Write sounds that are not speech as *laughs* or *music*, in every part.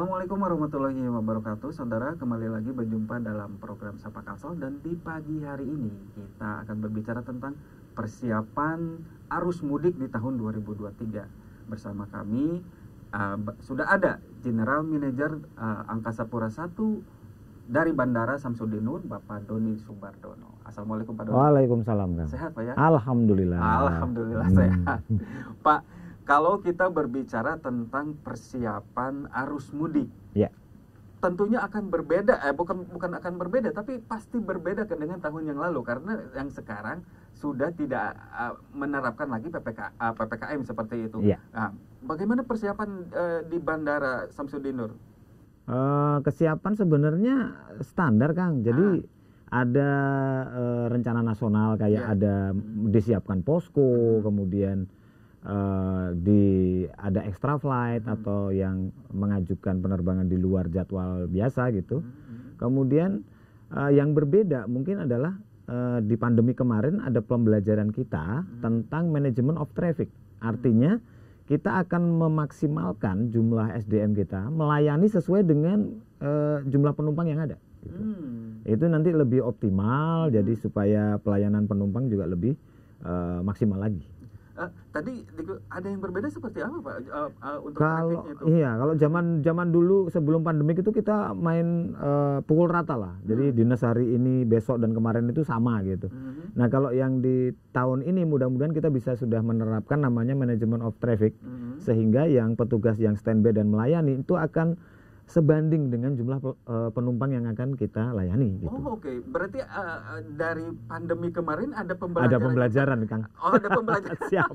Assalamualaikum warahmatullahi wabarakatuh Saudara kembali lagi berjumpa dalam program Sapa Kalsel Dan di pagi hari ini kita akan berbicara tentang persiapan arus mudik di tahun 2023 Bersama kami uh, sudah ada General Manager uh, Angkasa Pura I dari Bandara Samsudinur Bapak Doni Subardono. Assalamualaikum Pak Doni. Waalaikumsalam. Sehat Pak ya? Alhamdulillah. Alhamdulillah sehat. Hmm. Pak kalau kita berbicara tentang persiapan arus mudik, ya. tentunya akan berbeda. Eh, bukan bukan akan berbeda, tapi pasti berbeda dengan tahun yang lalu karena yang sekarang sudah tidak uh, menerapkan lagi PPK, uh, eh, ppkm seperti itu. Ya. Nah, bagaimana persiapan uh, di bandara Samsudin Nur? Uh, kesiapan sebenarnya standar Kang. Jadi ah ada e, rencana nasional kayak yeah. ada disiapkan posko, hmm. kemudian Eh, di ada extra flight hmm. atau yang mengajukan penerbangan di luar jadwal biasa gitu. Hmm. hmm. Kemudian uh, yang berbeda mungkin adalah uh, di pandemi kemarin ada pembelajaran kita hmm. tentang manajemen of traffic. Hmm. Artinya kita akan memaksimalkan jumlah SDM kita melayani sesuai dengan uh, jumlah penumpang yang ada. Gitu. Hmm. Itu nanti lebih optimal, hmm. jadi supaya pelayanan penumpang juga lebih uh, maksimal lagi. Ah, tadi ada yang berbeda seperti apa pak uh, uh, untuk kalau itu? iya kalau zaman zaman dulu sebelum pandemi itu kita main uh, pukul rata lah hmm. jadi dinas hari ini besok dan kemarin itu sama gitu hmm. nah kalau yang di tahun ini mudah-mudahan kita bisa sudah menerapkan namanya manajemen of traffic hmm. sehingga yang petugas yang standby dan melayani itu akan sebanding dengan jumlah eh, penumpang yang akan kita layani. Gitu. Oh oke, okay. berarti uh, dari pandemi kemarin ada pembelajaran. Ada pembelajaran, Kang. Oh ada pembelajaran. *laughs* Siap.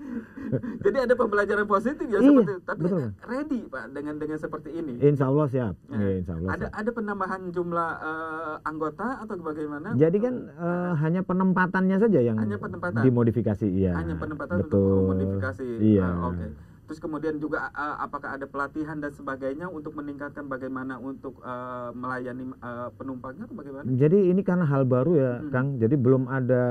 *laughs* Jadi ada pembelajaran positif ya iya, seperti, tapi betul. ready pak dengan dengan seperti ini. Insya Allah siap. Ya. insya Allah. Ada siap. ada penambahan jumlah uh, anggota atau bagaimana? Jadi kan uh, hanya penempatannya saja yang hanya penempatan. dimodifikasi, iya. Hanya penempatan betul. untuk modifikasi. Iya. Ah, Oke. Okay terus kemudian juga uh, apakah ada pelatihan dan sebagainya untuk meningkatkan bagaimana untuk uh, melayani uh, penumpangnya atau bagaimana? Jadi ini karena hal baru ya, hmm. Kang. Jadi belum ada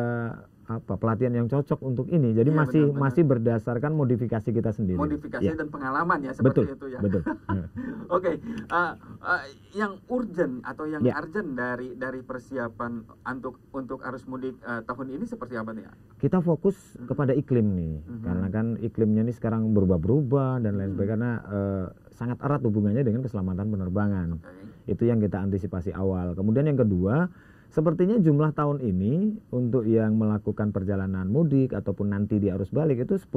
apa pelatihan yang cocok untuk ini. Jadi iya, masih benar, benar. masih berdasarkan modifikasi kita sendiri. Modifikasi ya. dan pengalaman ya seperti betul, itu ya. Betul. *laughs* Iya. Oke, okay. uh, eh, uh, eh, yang urgent atau yang ya. urgent dari dari persiapan untuk untuk arus mudik uh, tahun ini seperti apa nih? Ya? Kita fokus -hmm. kepada iklim nih. -hmm. Karena kan iklimnya ini sekarang berubah-berubah dan lain hmm. sebagainya karena uh, sangat erat hubungannya dengan keselamatan penerbangan. Okay. Itu yang kita antisipasi awal. Kemudian yang kedua Sepertinya jumlah tahun ini untuk yang melakukan perjalanan mudik ataupun nanti di arus balik itu 10%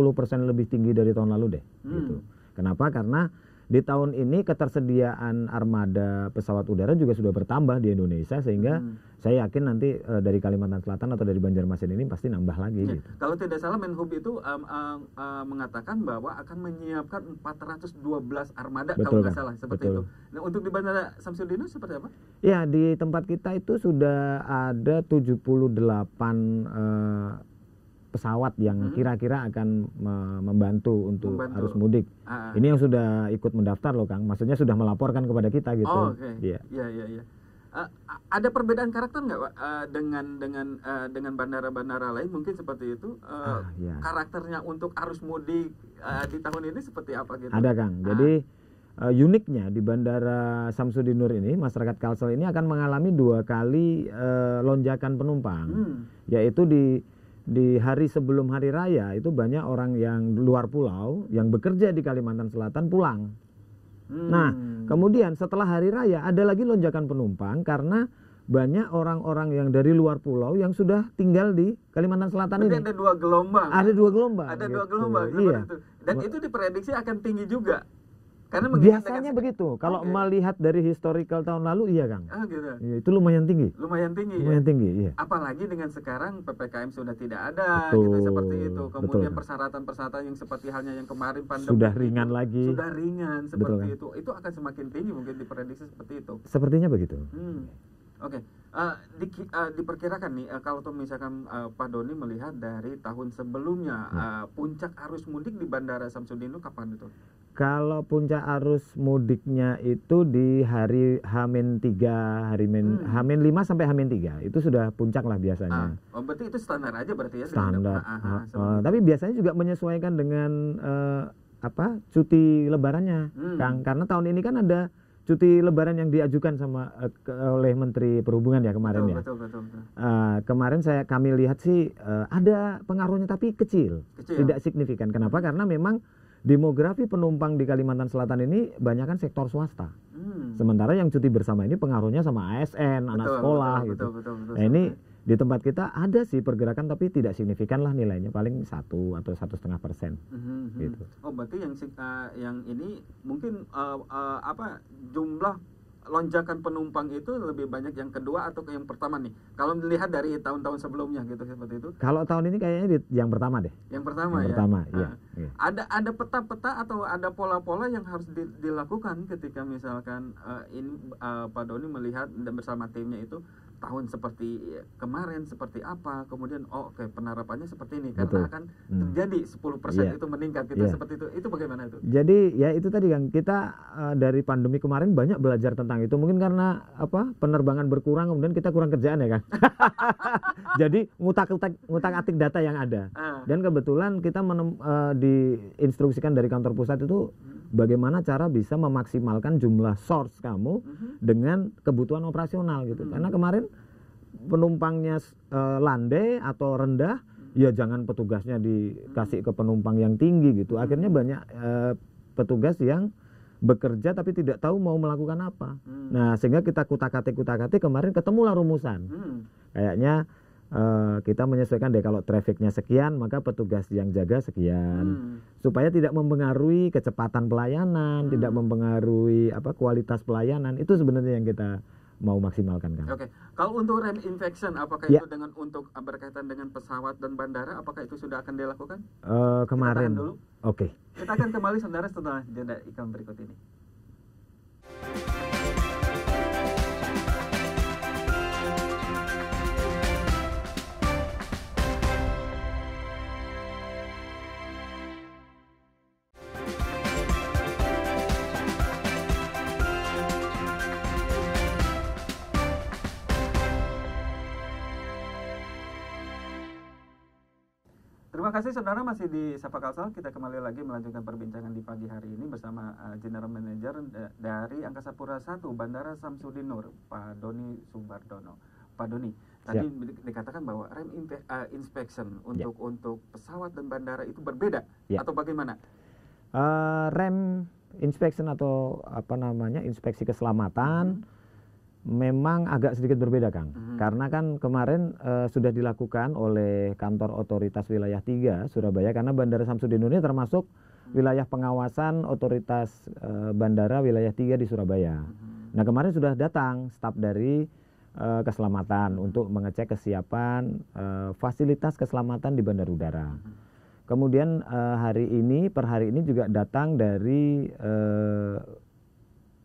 lebih tinggi dari tahun lalu deh. Hmm. Gitu. Kenapa? Karena di tahun ini ketersediaan armada pesawat udara juga sudah bertambah di Indonesia sehingga hmm. saya yakin nanti e, dari Kalimantan Selatan atau dari Banjarmasin ini pasti nambah lagi. Ya. Gitu. Kalau tidak salah Menhub itu um, um, uh, mengatakan bahwa akan menyiapkan 412 armada Betul, kalau tidak salah seperti Betul. itu. Nah untuk di Bandara Samsudinu seperti apa? Ya di tempat kita itu sudah ada 78 uh, pesawat yang hmm. kira-kira hmm. akan membantu untuk membantu. arus mudik. Ah, ah. Ini yang sudah ikut mendaftar loh Kang, maksudnya sudah melaporkan kepada kita gitu. Oh, okay. yeah. ya, ya, ya. Uh, iya. eh, ada perbedaan karakter nggak uh, dengan dengan uh, dengan bandara-bandara lain mungkin seperti itu uh, ah, yeah. karakternya untuk arus mudik uh, di tahun ini seperti apa gitu? Ada Kang. Ah. Jadi uh, uniknya di Bandara Samsudinur ini masyarakat Kalsel ini akan mengalami dua kali uh, lonjakan penumpang, hmm. yaitu di di hari sebelum hari raya itu banyak orang yang luar pulau yang bekerja di Kalimantan Selatan pulang. Nah, hmm. Nah, kemudian setelah hari raya ada lagi lonjakan penumpang karena banyak orang-orang yang dari luar pulau yang sudah tinggal di Kalimantan Selatan Berarti ini. Ada dua gelombang. Ada ya? dua gelombang. Ada gitu. dua gelombang. Iya. Itu. Dan itu diprediksi akan tinggi juga. Karena biasanya begitu. Kalau okay. melihat dari historical tahun lalu iya, Kang. Ah, gitu. Iya, itu lumayan tinggi. Lumayan tinggi. Iya. Lumayan ya? tinggi, iya. Apalagi dengan sekarang PPKM sudah tidak ada betul, gitu seperti itu. Kemudian persyaratan-persyaratan yang seperti halnya yang kemarin pandemi sudah ringan itu, lagi. Sudah ringan seperti betul, kan? itu. Itu akan semakin tinggi mungkin diprediksi seperti itu. Sepertinya begitu. Hmm. Oke, okay. uh, eh, di, uh, eh, diperkirakan nih uh, kalau misalkan uh, Pak Doni melihat dari tahun sebelumnya hmm. uh, puncak arus mudik di Bandara Samsudin itu kapan itu? Kalau puncak arus mudiknya itu di hari Hamin 3, hari Min, hmm. Hamin 5 sampai Hamin 3. Itu sudah puncak lah biasanya. Ah. Oh, berarti itu standar aja berarti ya standar. Aha, ah, ah, uh, ah. tapi biasanya juga menyesuaikan dengan uh, apa? cuti lebarannya. Hmm. Kang, karena tahun ini kan ada cuti lebaran yang diajukan sama uh, ke, oleh Menteri Perhubungan ya kemarin betul, ya. Betul, betul, betul. Uh, kemarin saya kami lihat sih uh, ada pengaruhnya tapi kecil, kecil, tidak signifikan. Kenapa? Karena memang demografi penumpang di Kalimantan Selatan ini banyak kan sektor swasta. Hmm. Sementara yang cuti bersama ini pengaruhnya sama ASN, betul, anak sekolah betul, gitu. Betul, betul, betul, nah, ini di tempat kita ada sih pergerakan tapi tidak signifikan lah nilainya paling satu atau satu setengah persen mm-hmm, mm-hmm. gitu. Oh berarti yang uh, yang ini mungkin uh, uh, apa jumlah lonjakan penumpang itu lebih banyak yang kedua atau yang pertama nih? Kalau melihat dari tahun-tahun sebelumnya gitu seperti itu. Kalau tahun ini kayaknya di, yang pertama deh. Yang pertama yang ya. Pertama, nah, iya. iya. Ada ada peta-peta atau ada pola-pola yang harus di, dilakukan ketika misalkan uh, eh, ini uh, eh, Pak Doni melihat dan bersama timnya itu tahun seperti kemarin seperti apa kemudian oh oke okay, penerapannya seperti ini karena Betul. akan hmm. terjadi 10% persen yeah. itu meningkat gitu yeah. seperti itu itu bagaimana itu jadi ya itu tadi kan kita uh, dari pandemi kemarin banyak belajar tentang itu mungkin karena apa penerbangan berkurang kemudian kita kurang kerjaan ya kan *laughs* jadi mutak ngutak ngutak atik data yang ada uh. dan kebetulan kita menem, uh, diinstruksikan dari kantor pusat itu hmm bagaimana cara bisa memaksimalkan jumlah source kamu uh-huh. dengan kebutuhan operasional gitu. Uh-huh. Karena kemarin penumpangnya uh, landai atau rendah, uh-huh. ya mm-hmm. jangan petugasnya dikasih ke penumpang yang tinggi gitu. Akhirnya banyak uh, petugas yang bekerja tapi tidak tahu mau melakukan apa. Mm. Nah, sehingga kita kutakati kutakati. kemarin ketemulah rumusan. Mm. Kayaknya Eh, kita menyesuaikan deh kalau trafficnya sekian maka petugas yang jaga sekian hmm. supaya tidak mempengaruhi kecepatan pelayanan hmm. tidak mempengaruhi apa kualitas pelayanan itu sebenarnya yang kita mau maksimalkan kan. Oke, okay. kalau untuk rem infection, apakah ya. itu dengan untuk eh, berkaitan dengan pesawat dan bandara, apakah itu sudah akan dilakukan? Uh, kemarin. Oke. Okay. Kita akan kembali saudara setelah jeda iklan berikut ini. kasih saudara masih di Sapa Kalsel. Kita kembali lagi melanjutkan perbincangan di pagi hari ini bersama uh, General Manager eh, dari Angkasa Pura 1 Bandara Samsudin Nur, Pak Doni Subardono. Pak Doni, ya. tadi ya. dikatakan bahwa rem uh, inspection untuk ya. untuk pesawat dan bandara itu berbeda ya. atau bagaimana? Uh, rem inspection atau apa namanya inspeksi keselamatan. Hmm memang agak sedikit berbeda Kang. Hmm. Karena kan kemarin e, sudah dilakukan oleh kantor otoritas wilayah 3 Surabaya karena Bandara Samsudin ini termasuk hmm. wilayah pengawasan otoritas e, bandara wilayah 3 di Surabaya. Hmm. Nah, kemarin sudah datang staf dari e, keselamatan hmm. untuk mengecek kesiapan e, fasilitas keselamatan di bandara udara. Hmm. Kemudian e, hari ini per hari ini juga datang dari e,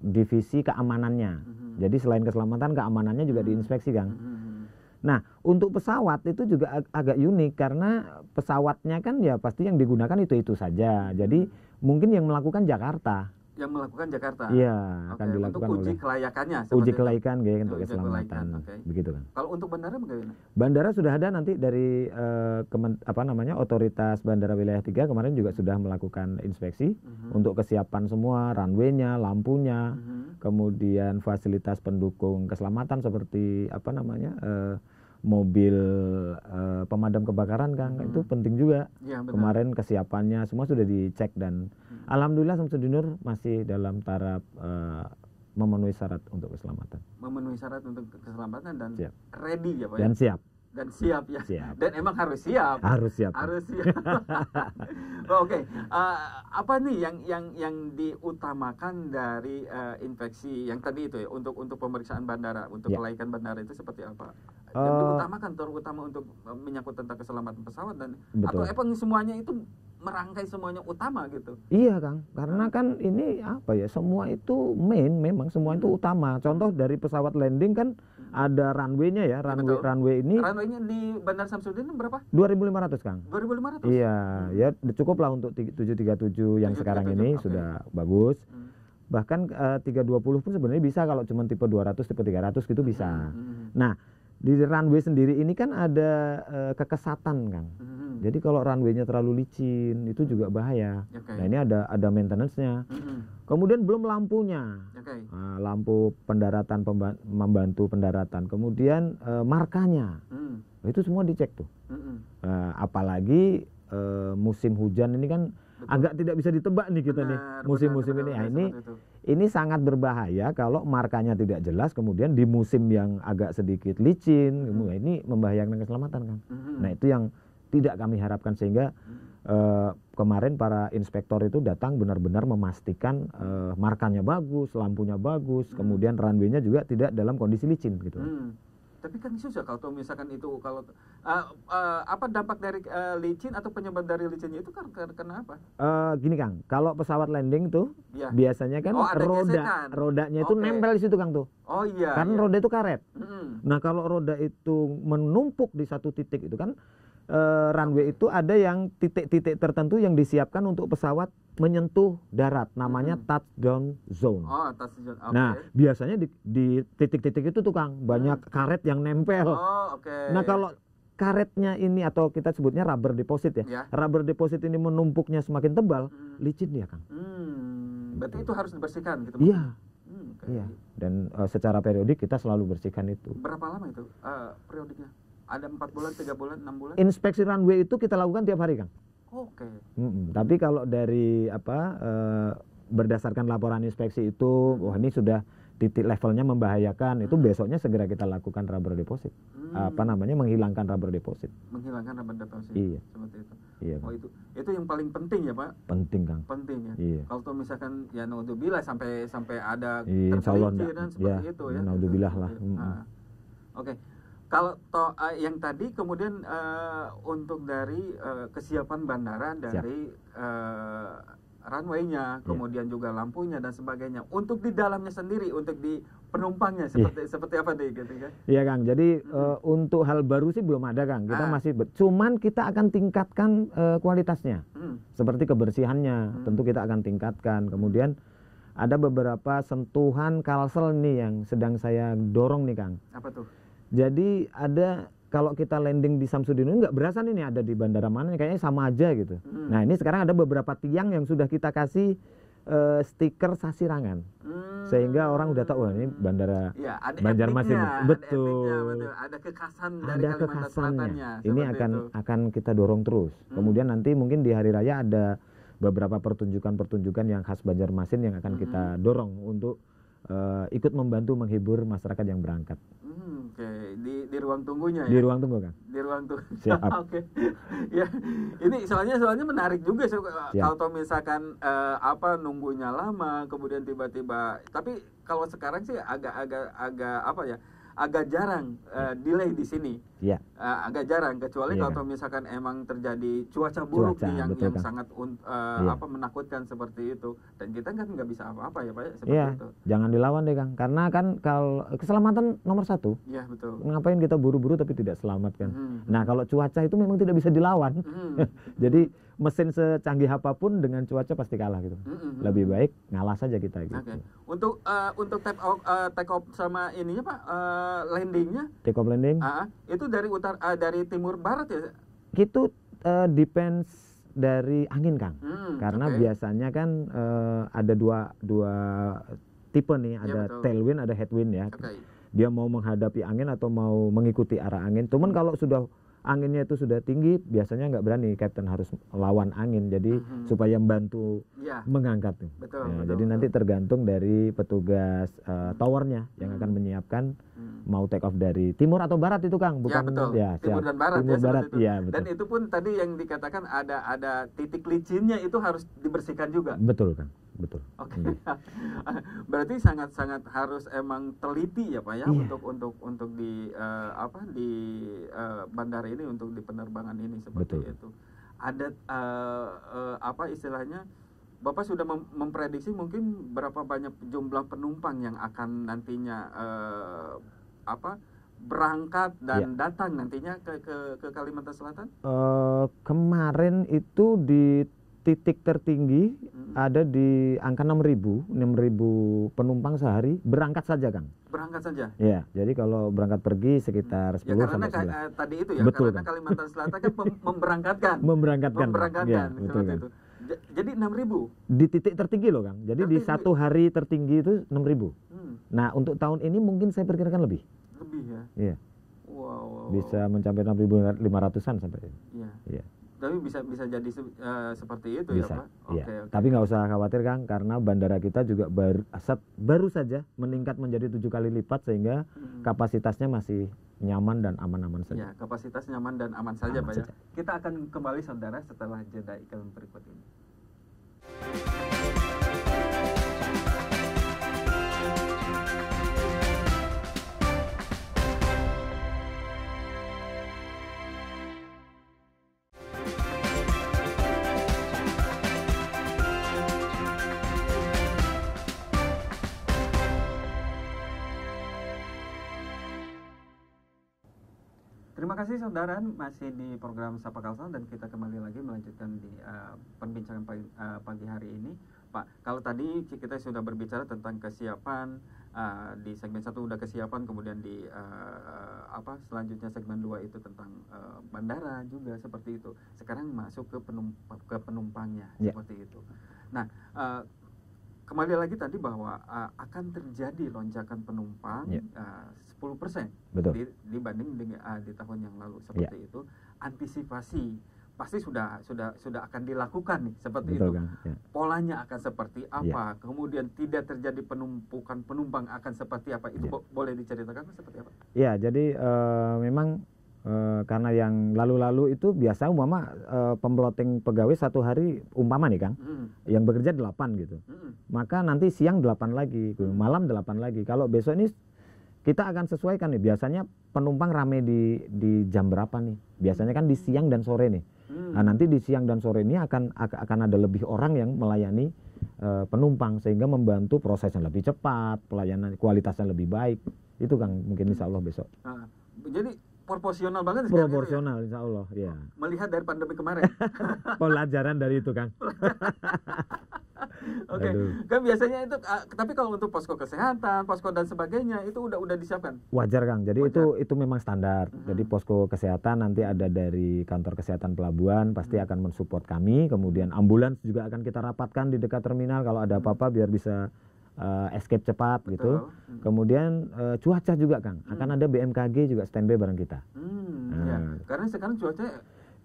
divisi keamanannya hmm. Hmm. Jadi selain keselamatan, keamanannya juga hmm. diinspeksi, Kang. Hmm, nah, untuk pesawat itu juga ag agak unik karena pesawatnya kan ya pasti yang digunakan itu-itu saja. Jadi mungkin yang melakukan Jakarta yang melakukan Jakarta. Iya, okay. akan dilakukan untuk uji oleh kelayakannya. Uji kelayakan gaya untuk uji keselamatan, okay. begitu kan. Kalau untuk bandara bagaimana? Bandara sudah ada nanti dari uh, kemen, apa namanya otoritas bandara wilayah 3 kemarin juga sudah melakukan inspeksi uh mhm. -huh. untuk kesiapan semua runway-nya, lampunya, uh mhm. -huh. kemudian fasilitas pendukung keselamatan seperti apa namanya uh, mobil uh, pemadam kebakaran Kang uh -huh. itu mhm. penting juga. Ya, Kemarin kesiapannya semua sudah dicek dan Alhamdulillah Samsudin Nur masih dalam taraf uh, memenuhi syarat untuk keselamatan. Memenuhi syarat untuk keselamatan dan siap. ready ya Pak. Ya? Dan siap dan siap ya siap. dan emang harus siap harus siap harus siap *laughs* oh, oke okay. uh, eh, apa nih yang yang yang diutamakan dari uh, infeksi yang tadi itu ya untuk untuk pemeriksaan bandara untuk yeah. kelaikan bandara itu seperti apa yang diutamakan terutama untuk menyangkut tentang keselamatan pesawat dan betul. atau emang semuanya itu merangkai semuanya utama gitu. Iya Kang, karena nah. kan ini apa ya semua itu main memang semua itu hmm. utama. Contoh dari pesawat landing kan hmm. ada runway-nya ya, iya, runway Betul. runway ini. Runway-nya di Bandar Samsudin berapa? 2500, Kang. 2500. Iya, hmm. ya cukup lah untuk 737 yang 737, sekarang ini okay. sudah bagus. Hmm. Bahkan eh, uh, 320 pun sebenarnya bisa kalau cuma tipe 200, tipe 300 gitu bisa. Hmm, hmm. Nah, di runway sendiri ini kan ada uh, kekesatan, Kang. Hmm Hmm. Jadi kalau runway-nya terlalu licin itu hmm. juga bahaya. Okay. Nah ini ada ada maintenance-nya. Hmm. Kemudian belum lampunya, okay. nah, lampu pendaratan membantu pendaratan. Kemudian e, markanya, hmm. itu semua dicek tuh. Hmm. E, apalagi e, musim hujan ini kan Betul. agak tidak bisa ditebak nih kita benar, nih musim-musim ini. Nah, ini ini sangat berbahaya kalau markanya tidak jelas kemudian di musim yang agak sedikit licin, hmm. ini membahayakan keselamatan kan. Hmm. Nah itu yang tidak kami harapkan sehingga eh, kemarin para inspektor itu datang benar-benar memastikan eh, markanya bagus, lampunya bagus, hmm. kemudian runway-nya juga tidak dalam kondisi licin gitu. Hmm. Tapi kan susah kalau misalkan itu kalau uh, uh, apa dampak dari uh, licin atau penyebab dari licinnya itu kan karena apa? Uh, gini Kang, kalau pesawat landing tuh ya. biasanya kan oh, roda gesekan. rodanya itu okay. nempel di situ Kang tuh. Oh iya. Karena iya. roda itu karet. -hmm. Nah, kalau roda itu menumpuk di satu titik itu kan uh, runway itu ada yang titik-titik tertentu yang disiapkan untuk pesawat menyentuh darat namanya hmm. touchdown zone. Oh, touchdown. Okay. Nah, biasanya di, titik-titik itu tukang banyak hmm. karet yang nempel. Oh, oke. Okay. Nah, kalau karetnya ini atau kita sebutnya rubber deposit ya. ya. Rubber deposit ini menumpuknya semakin tebal, hmm. licin dia, Kang. Hmm. Berarti itu gitu. harus dibersihkan gitu. Iya. Hmm, okay. Iya. Dan uh, secara periodik kita selalu bersihkan itu. Berapa lama itu uh, periodiknya? Ada empat bulan, tiga bulan, enam bulan. Inspeksi runway itu kita lakukan tiap hari, Kang. Oke. Okay. Mm -mm. Tapi kalau dari apa e, berdasarkan laporan inspeksi itu, wah ini sudah titik levelnya membahayakan itu hmm. besoknya segera kita lakukan rubber deposit hmm. apa namanya menghilangkan rubber deposit menghilangkan rubber deposit iya seperti itu iya oh itu itu yang paling penting ya pak penting kang penting ya iya kalau misalkan ya naudzubillah sampai sampai ada iya, tergelincir dan seperti ya, itu ya naudzubillah lah nah. oke okay kalau to, uh, yang tadi kemudian uh, untuk dari uh, kesiapan bandara dari uh, runway-nya, iya. kemudian yeah. juga lampunya dan sebagainya. Untuk di dalamnya sendiri, untuk di penumpangnya iya. seperti yeah. seperti apa nih gitu kan? Iya Kang. Jadi -hmm. uh, untuk hal baru sih belum ada Kang. Kita ah. masih cuman kita akan tingkatkan uh, kualitasnya. Mm. Seperti kebersihannya, mm. tentu kita akan tingkatkan. Kemudian ada beberapa sentuhan kalsel nih yang sedang saya dorong nih Kang. Apa tuh? Jadi ada kalau kita landing di Samsudin ini nggak berasa nih ada di bandara mana kayaknya sama aja gitu. Hmm. Nah ini sekarang ada beberapa tiang yang sudah kita kasih uh, stiker sasirangan hmm. sehingga orang udah tahu wah ini bandara ya, Banjarmasin betul. Ada betul ada kekasan dari ada kekasannya. ini akan akan kita dorong terus hmm. kemudian nanti mungkin di hari raya ada beberapa pertunjukan-pertunjukan yang khas Banjarmasin yang akan hmm. kita dorong untuk uh, ikut membantu menghibur masyarakat yang berangkat Hmm, oke, di di ruang tunggunya ya. Di ruang tunggu kan. Di ruang tunggu. *laughs* Siap. Oke. okay. *laughs* ya, ini soalnya soalnya menarik juga sih kalau misalkan eh, apa nunggunya lama, kemudian tiba-tiba tapi kalau sekarang sih agak-agak agak apa ya? agak jarang uh, delay di sini. Yeah. Iya. Uh, agak jarang kecuali yeah. kalau misalkan emang terjadi cuaca buruk cuaca, nih, yang yang kan? sangat uh, eh, yeah. apa menakutkan seperti itu dan kita kan nggak bisa apa-apa ya Pak ya, seperti ya. itu. Jangan dilawan deh Kang karena kan kalau keselamatan nomor satu. Iya betul. Ngapain kita buru-buru tapi tidak selamat kan. Hmm. Nah kalau cuaca itu memang tidak bisa dilawan. Hmm. *laughs* Jadi mesin secanggih apapun dengan cuaca pasti kalah gitu. Mm -hmm. Lebih baik ngalah saja kita gitu. Okay. Untuk uh, untuk take off, uh, eh, take off sama ininya Pak uh, landingnya. Take off landing. Uh, itu dari utar uh, dari timur barat ya. Itu uh, depends dari angin Kang. Hmm, Karena okay. biasanya kan uh, ada dua dua tipe nih, iya, ada ya, tailwind, ada headwind ya. Okay. Dia mau menghadapi angin atau mau mengikuti arah angin. Cuman kalau sudah anginnya itu sudah tinggi biasanya nggak berani kapten harus lawan angin jadi hmm. supaya membantu ya. mengangkat betul, ya, betul, jadi betul. nanti tergantung dari petugas uh, towernya yang hmm. akan mhm. menyiapkan hmm. mau take off dari timur atau barat itu Kang iya, bukan ya, ya timur dan barat timur ya, barat itu. ya betul. dan itu pun tadi yang dikatakan ada ada titik licinnya itu harus dibersihkan juga betul Kang betul. Oke. Okay. Iya. *laughs* Berarti sangat-sangat harus emang teliti ya Pak ya yeah. untuk untuk untuk di uh, apa di uh, bandara ini untuk di penerbangan ini seperti betul. itu. Ada uh, uh, apa istilahnya Bapak sudah mem memprediksi mungkin berapa banyak jumlah penumpang yang akan nantinya uh, apa berangkat dan ya. datang nantinya ke, ke ke Kalimantan Selatan? Uh, kemarin itu di titik tertinggi hmm. ada di angka 6000 6000 penumpang sehari berangkat saja kan? berangkat saja ya jadi kalau berangkat pergi sekitar 10 mm. ya, karena sampai 11 eh, tadi itu ya betul, karena kan? Kalimantan Selatan kan *laughs* memberangkatkan memberangkatkan memberangkatkan ya, betul, kan? itu jadi 6000 di titik tertinggi loh Kang jadi tertinggi. di satu hari tertinggi itu 6000 hmm. nah untuk tahun ini mungkin saya perkirakan lebih lebih ya iya wow, wow, wow. bisa mencapai 6500-an sampai Iya. Iya tapi bisa bisa jadi uh, seperti itu ya, bisa. ya Pak. Okay, ya. okay. Tapi nggak usah khawatir Kang karena bandara kita juga baru set, baru saja meningkat menjadi tujuh kali lipat sehingga hmm. kapasitasnya masih nyaman dan aman-aman saja. Ya, kapasitas nyaman dan aman saja aman Pak ya. saja. ya. Kita akan kembali saudara setelah jeda iklan berikut ini. Terima kasih saudara masih di program Sapa Kalsel dan kita kembali lagi melanjutkan di uh, perbincangan pagi, uh, pagi hari ini. Pak, kalau tadi kita sudah berbicara tentang kesiapan uh, di segmen satu sudah kesiapan kemudian di uh, apa selanjutnya segmen 2 itu tentang uh, bandara juga seperti itu. Sekarang masuk ke penump ke penumpangnya yeah. seperti itu. Nah, uh, kembali lagi tadi bahwa uh, akan terjadi lonjakan penumpang yeah. uh, 10% Di, dibanding dengan, uh, eh, di tahun yang lalu seperti yeah. itu antisipasi pasti sudah sudah sudah akan dilakukan nih seperti Betul, itu kan? yeah. polanya akan seperti iya. apa yeah. kemudian tidak terjadi penumpukan penumpang akan seperti apa itu yeah. bo boleh diceritakan seperti apa ya yeah, jadi uh, memang e, karena yang lalu-lalu itu biasa umpama e, eh, pembeloting pegawai satu hari umpama nih Kang mm. yang bekerja delapan gitu mm. maka nanti siang delapan lagi gitu. mm. malam delapan lagi kalau besok ini kita akan sesuaikan nih biasanya penumpang rame di di jam berapa nih biasanya kan di siang dan sore nih mm. nah nanti di siang dan sore ini akan akan ada lebih orang yang melayani eh, penumpang sehingga membantu proses yang lebih cepat pelayanan kualitasnya lebih baik itu Kang mungkin insya Allah besok nah, jadi proporsional banget sih gitu ya? proporsional insya Allah ya melihat dari pandemi kemarin *laughs* pelajaran dari itu kang *laughs* oke okay. kan biasanya itu ah, tapi kalau untuk posko kesehatan posko dan sebagainya itu udah udah disiapkan wajar kang jadi wajar. itu itu memang standar hmm. jadi posko kesehatan nanti ada dari kantor kesehatan pelabuhan pasti hmm. akan mensupport kami kemudian ambulans juga akan kita rapatkan di dekat terminal kalau ada mm-hmm. apa-apa biar bisa uh, escape cepat gitu. Betul. gitu. Hmm. Kemudian uh, cuaca juga Kang, hmm. akan ada BMKG juga standby bareng kita. Hmm, hmm. ya. Karena sekarang cuaca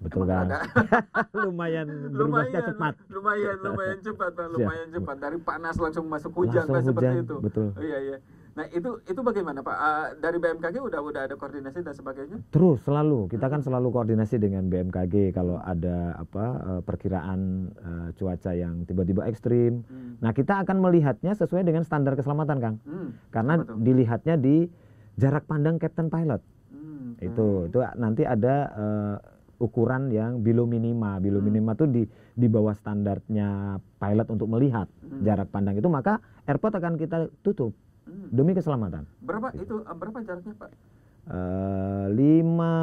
Betul Emang kan? *laughs* lumayan *laughs* berubahnya cepat. Lumayan, lumayan cepat, *laughs* Lumayan cepat dari panas langsung masuk hujan langsung hujan, seperti itu. Betul. Oh, iya, iya. Nah itu itu bagaimana Pak? Uh, dari BMKG udah udah ada koordinasi dan sebagainya? Terus selalu kita kan hmm. selalu koordinasi dengan BMKG kalau ada apa eh, perkiraan eh, cuaca yang tiba-tiba ekstrim. Hmm. Nah kita akan melihatnya sesuai dengan standar keselamatan Kang, hmm. karena dilihatnya di jarak pandang Captain Pilot. Hmm. Itu hmm. itu nanti ada uh, ukuran yang below minima. Below hmm. minima tuh di di bawah standarnya pilot untuk melihat hmm. jarak pandang itu maka airport akan kita tutup hmm. demi keselamatan. Berapa gitu. itu eh, berapa jaraknya pak? Eh, lima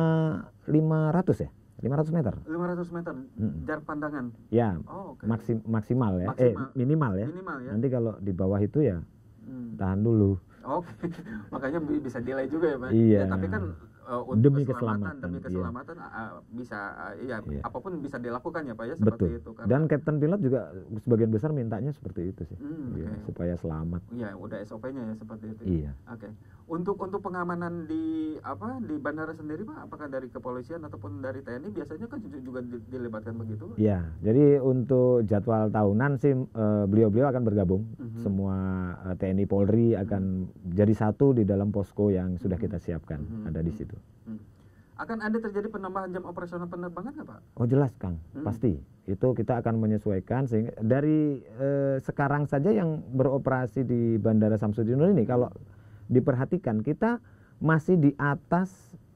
lima ratus ya. 500 meter. 500 meter hmm. jarak pandangan. Ya. Oh, okay. maksim, maksimal ya. Eh, maksimal. Eh minimal ya. Minimal ya. Nanti kalau di bawah itu ya hmm. tahan dulu. Oke. Okay. *laughs* Makanya bisa delay juga ya, Pak. Iya. Ya, tapi kan Eh, untuk demi keselamatan, keselamatan demi iya. keselamatan iya. uh, bisa uh, iya, iya. apapun bisa dilakukan ya Pak ya seperti Betul. itu karena dan Captain Pilot juga sebagian besar mintanya seperti itu sih. Hmm, ya, okay. supaya selamat. Iya, udah SOP-nya ya seperti itu. Iya. Oke. Okay. Untuk untuk pengamanan di apa di bandara sendiri Pak apakah dari kepolisian ataupun dari TNI biasanya kan juga dilibatkan begitu? Iya. Jadi untuk jadwal tahunan sih beliau beliau-beliau akan bergabung. Mm -hmm. Semua uh, TNI Polri akan mm -hmm. jadi satu di dalam posko yang sudah mhm. kita siapkan mm -hmm. ada di mhm. situ gitu. Hmm. Akan ada terjadi penambahan jam operasional penerbangan nggak Pak? Oh jelas Kang, hmm. pasti. Itu kita akan menyesuaikan sehingga dari eh, sekarang saja yang beroperasi di Bandara Samsudin ini kalau diperhatikan kita masih di atas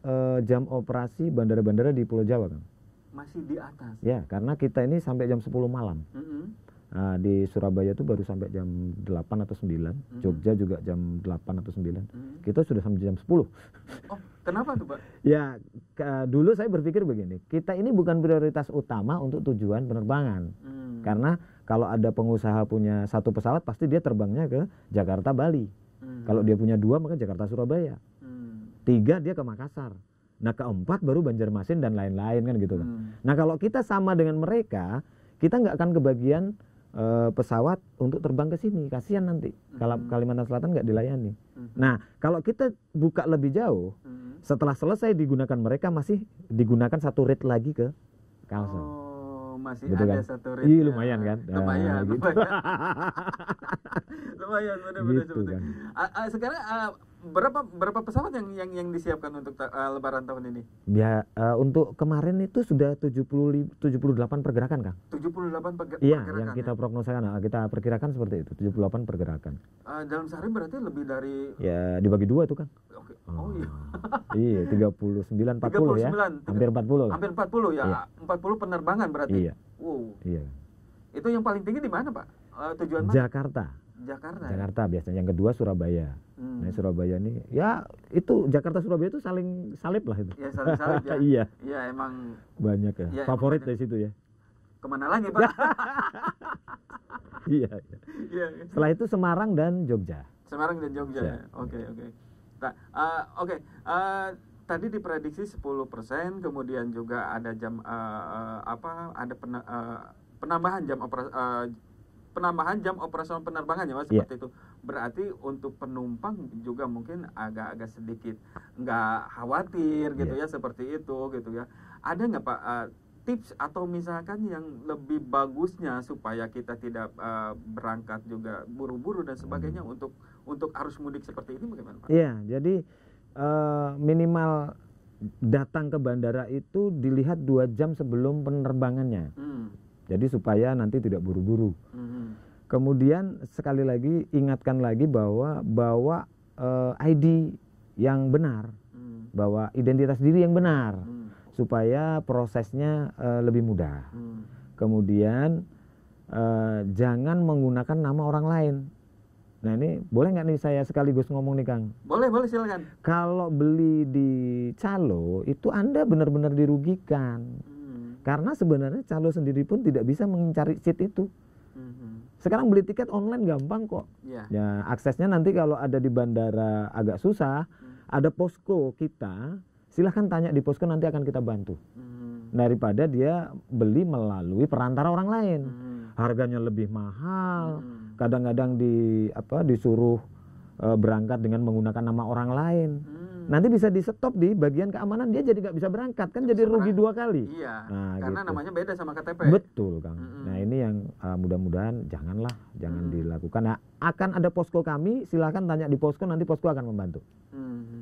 eh, jam operasi bandara-bandara di Pulau Jawa Kang. Masih di atas. Ya, karena kita ini sampai jam 10 malam. Hmm. Nah, di Surabaya itu baru sampai jam 8 atau 9, hmm. Jogja juga jam 8 atau 9. Hmm. Kita sudah sampai jam 10. Oh, kenapa tuh, Pak? *laughs* ya, ke, eh, dulu saya berpikir begini, kita ini bukan prioritas utama untuk tujuan penerbangan. Hmm. Karena kalau ada pengusaha punya satu pesawat, pasti dia terbangnya ke Jakarta, Bali. Hmm. Kalau dia punya dua, maka Jakarta, Surabaya. Hmm. Tiga, dia ke Makassar. Nah, keempat baru Banjarmasin dan lain-lain kan gitu kan. Hmm. Nah, kalau kita sama dengan mereka, kita nggak akan kebagian Eh, pesawat untuk terbang ke sini kasihan nanti kalau hmm. Kalimantan Selatan nggak dilayani hmm. nah kalau kita buka lebih jauh hmm. setelah selesai digunakan mereka masih digunakan satu rate lagi ke Kalsel oh masih Betul gitu ada kan? satu rate. Iya lumayan kan? *laughs* Lumayan, nah, gitu. lumayan. *laughs* lumayan benar-benar gitu, kan? sekarang uh, berapa berapa pesawat yang yang yang disiapkan untuk ta uh, lebaran tahun ini? Ya uh, untuk kemarin itu sudah puluh 78 pergerakan, Kang. 78 perge iya, ya, pergerakan. Iya, yang kita ya? kita perkirakan seperti itu, 78 pergerakan. Uh, dalam sehari berarti lebih dari Ya, dibagi dua itu, Kang. Oke. Oh, iya. Ah, iya, 39 40 39, ya. hampir 40. Hampir 40 ya. Iya. 40 penerbangan berarti. Iya. Wow. Iya. Itu yang paling tinggi di mana, Pak? Uh, tujuan mana? Jakarta. Jakarta. Ya? Jakarta biasanya. Yang kedua Surabaya. Hmm. Nah, Surabaya ini ya itu Jakarta Surabaya itu saling salib lah itu. Ya saling salib ya. *laughs* iya. Iya emang banyak ya. ya Favorit dari situ ya. Kemana lagi pak? *laughs* Iya, iya. *laughs* iya, iya. Setelah itu Semarang dan Jogja. Semarang dan Jogja. Ya. Ya? Oke oke. Nah, eh, oke. Eh, tadi diprediksi 10% kemudian juga ada jam uh, uh, apa ada pena, uh, penambahan jam operasi uh, penambahan jam operasional penerbangan ya mas iya. seperti yeah. itu berarti untuk penumpang juga mungkin agak-agak sedikit nggak khawatir gitu yeah. ya seperti itu gitu ya ada nggak pak uh, tips atau misalkan yang lebih bagusnya supaya kita tidak uh, berangkat juga buru-buru dan sebagainya mm. untuk untuk arus mudik seperti ini bagaimana pak? Iya yeah, jadi uh, minimal datang ke bandara itu dilihat dua jam sebelum penerbangannya. mm. Jadi supaya nanti tidak buru-buru. Kemudian sekali lagi ingatkan lagi bahwa bawa uh, eh, ID yang benar, hmm. bawa identitas diri yang benar, hmm. supaya prosesnya uh, lebih mudah. Hmm. Kemudian uh, jangan menggunakan nama orang lain. Nah ini boleh nggak nih saya sekaligus ngomong nih Kang? Boleh, boleh silakan. Kalau beli di calo itu Anda benar-benar dirugikan. Hmm. Karena sebenarnya calo sendiri pun tidak bisa mencari seat itu. Hmm, hmm. Sekarang beli tiket online gampang kok. Yeah. Ya, aksesnya nanti kalau ada di bandara agak susah, hmm. ada posko kita, silahkan tanya di posko nanti akan kita bantu. Hmm. Daripada dia beli melalui perantara orang lain. Hmm. Harganya lebih mahal. kadang hmm. Kadang-kadang di apa disuruh eh, berangkat dengan menggunakan nama orang lain. Hmm nanti bisa di stop di bagian keamanan dia jadi nggak bisa berangkat kan jadi rugi dua kali iya nah, karena gitu. namanya beda sama KTP betul kang mm -hmm. nah ini yang uh, mudah-mudahan janganlah jangan mm. dilakukan nah akan ada posko kami silahkan tanya di posko nanti posko akan membantu mm -hmm.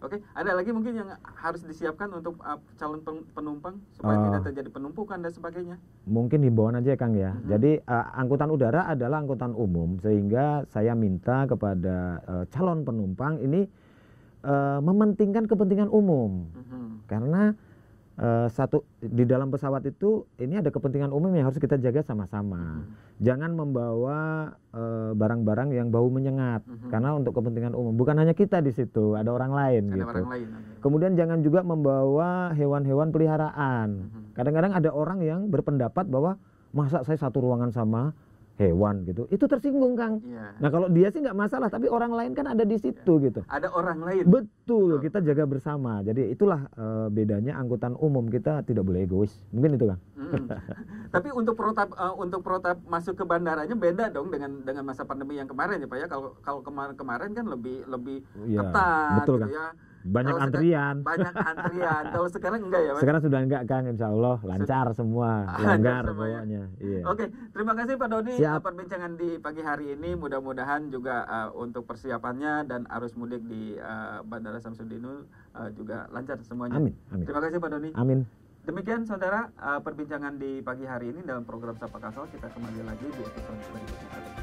Oke, okay. ada lagi mungkin yang harus disiapkan untuk uh, calon penumpang supaya uh, tidak terjadi penumpukan dan sebagainya. Mungkin himbauan aja ya, Kang ya. Mm-hmm. Jadi uh, angkutan udara adalah angkutan umum sehingga saya minta kepada uh, calon penumpang ini uh, mementingkan kepentingan umum mm-hmm. karena uh, satu di dalam pesawat itu ini ada kepentingan umum yang harus kita jaga sama-sama hmm jangan membawa uh, barang-barang yang bau menyengat hmm karena untuk kepentingan umum bukan hanya kita di situ ada orang lain ada gitu orang lain. kemudian jangan juga membawa hewan-hewan peliharaan mm-hmm. kadang-kadang ada orang yang berpendapat bahwa masa saya satu ruangan sama hewan gitu itu tersinggung kang ya. nah kalau dia sih nggak masalah tapi orang lain kan ada di iya. situ ya. gitu ada orang lain betul, kita jaga bersama jadi itulah uh, bedanya angkutan umum kita tidak boleh egois mungkin itu kang hmm. *laughs* tapi untuk protap uh, untuk protap masuk ke bandaranya beda dong dengan dengan masa pandemi yang kemarin ya pak ya kalau kalau kemarin kemarin kan lebih lebih ya, ketat betul, gitu kan? ya banyak kalau antrian banyak antrian kalau sekarang enggak ya mas? sekarang sudah enggak kang insya Allah lancar semua *laughs* lancar semuanya iya. oke okay. terima kasih pak Doni Siap. Nah, perbincangan di pagi hari ini mudah-mudahan juga uh, untuk persiapannya dan arus mudik di uh, Bandara Samsudinur uh, eh, juga lancar semuanya amin, amin. terima kasih pak Doni amin Demikian saudara uh, perbincangan di pagi hari ini dalam program Sapa Kasal kita kembali lagi di episode selanjutnya.